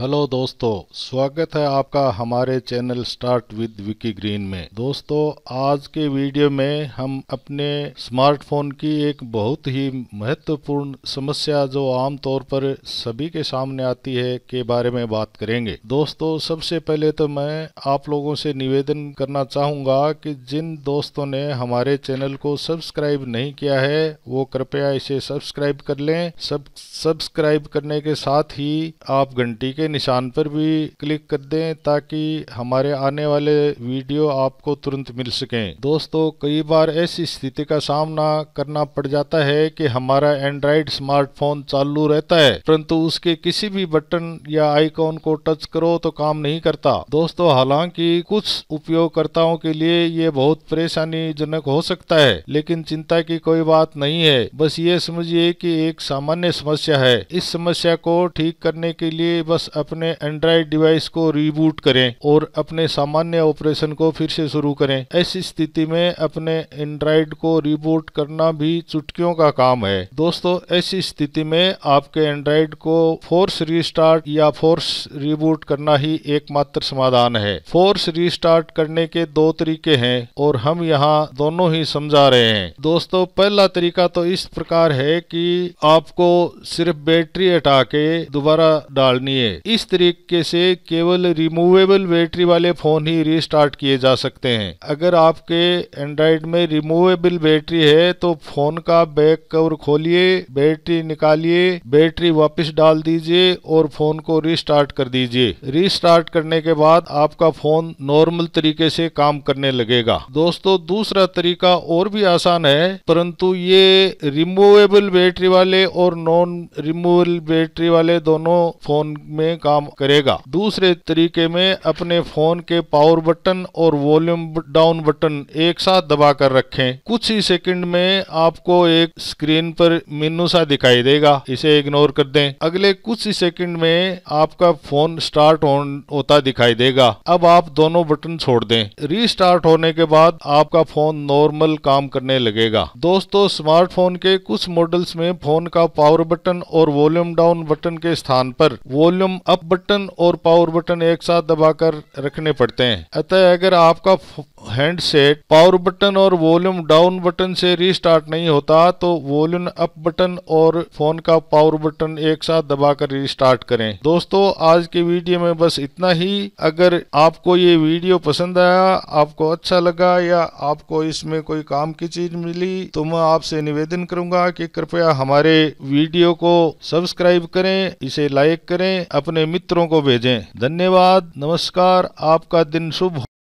hello दोस्तों स्वागत है आपका हमारे channel start with Vicky green में दोस्तों आज के वीडियो में हम अपने स्मार्टफोन की एक बहुत ही महत्वपूर्ण समस्या जो आमतौर पर सभी के सामने आती है के बारे में बात करेंगे दोस्तों सबसे पहले तो मैं आप लोगों से निवेदन करना चाहूंगा कि जिन दोस्तों ने हमारे चैनल को सब्सक्राइब नहीं किया है वो कृपया इसे सब्सक्राइब कर ले सब सब्सक्राइब करने के साथ ही आप घंटी के निशान पर भी क्लिक कर दें ताकि हमारे आने वाले वीडियो आपको तुरंत मिल सकें दोस्तों कई बार ऐसी स्थिति का सामना करना पड़ जाता है कि हमारा एंड्राइड स्मार्टफोन चालू रहता है परंतु उसके किसी भी बटन या आइकॉन को टच करो तो काम नहीं करता दोस्तों हालांकि कुछ उपयोगकर्ताओं के लिए ये बहुत परेशानी जनक हो सकता है लेकिन चिंता की कोई बात नहीं है बस ये समझिए कि एक सामान्य समस्या है इस समस्या को ठीक करने के लिए बस अपने एंड्रॉइड डिवाइस को रीबूट करें और अपने सामान्य ऑपरेशन को फिर से शुरू करें ऐसी स्थिति में अपने एंड्रॉइड को रिबूट करना भी चुटकियों का काम है दोस्तों ऐसी स्थिति में आपके एंड्रॉइड को फोर्स रिस्टार्ट या फोर्स रिबूट करना ही एकमात्र समाधान है फोर्स रिस्टार्ट करने के दो तरीके हैं और हम यहाँ दोनों ही समझा रहे हैं दोस्तों पहला तरीका तो इस प्रकार है कि आपको सिर्फ बैटरी हटा के दोबारा डालनी है इस तरीके से केवल रिमूवेबल बैटरी वाले फोन ही रिस्टार्ट किए जा सकते हैं अगर आपके एंड्रॉइड में रिमूवेबल बैटरी है तो फोन का बैक कवर खोलिए बैटरी निकालिए बैटरी वापस डाल दीजिए और फोन को रिस्टार्ट कर दीजिए रिस्टार्ट करने के बाद आपका फोन नॉर्मल तरीके से काम करने लगेगा दोस्तों दूसरा तरीका और भी आसान है परंतु ये रिमूवेबल बैटरी वाले और नॉन रिमूवेबल बैटरी वाले दोनों फोन में में काम करेगा दूसरे तरीके में अपने फोन के पावर बटन और वॉल्यूम डाउन बटन एक साथ दबा कर रखे कुछ ही सेकंड में आपको एक स्क्रीन पर मीनू सा दिखाई देगा इसे इग्नोर कर दें अगले कुछ ही सेकंड में आपका फोन स्टार्ट ऑन होता दिखाई देगा अब आप दोनों बटन छोड़ दें रीस्टार्ट होने के बाद आपका फोन नॉर्मल काम करने लगेगा दोस्तों स्मार्टफोन के कुछ मॉडल्स में फोन का पावर बटन और वॉल्यूम डाउन बटन के स्थान पर वॉल्यूम अप बटन और पावर बटन एक साथ दबाकर रखने पड़ते हैं अतः अगर आपका हैंडसेट पावर बटन और वॉल्यूम डाउन बटन से रीस्टार्ट नहीं होता तो वॉल्यूम अप बटन और फोन का पावर बटन एक साथ दबाकर रीस्टार्ट करें दोस्तों आज के वीडियो में बस इतना ही अगर आपको ये वीडियो पसंद आया आपको अच्छा लगा या आपको इसमें कोई काम की चीज मिली तो मैं आपसे निवेदन करूंगा कि कृपया हमारे वीडियो को सब्सक्राइब करें इसे लाइक करें अपने अपने मित्रों को भेजें धन्यवाद नमस्कार आपका दिन शुभ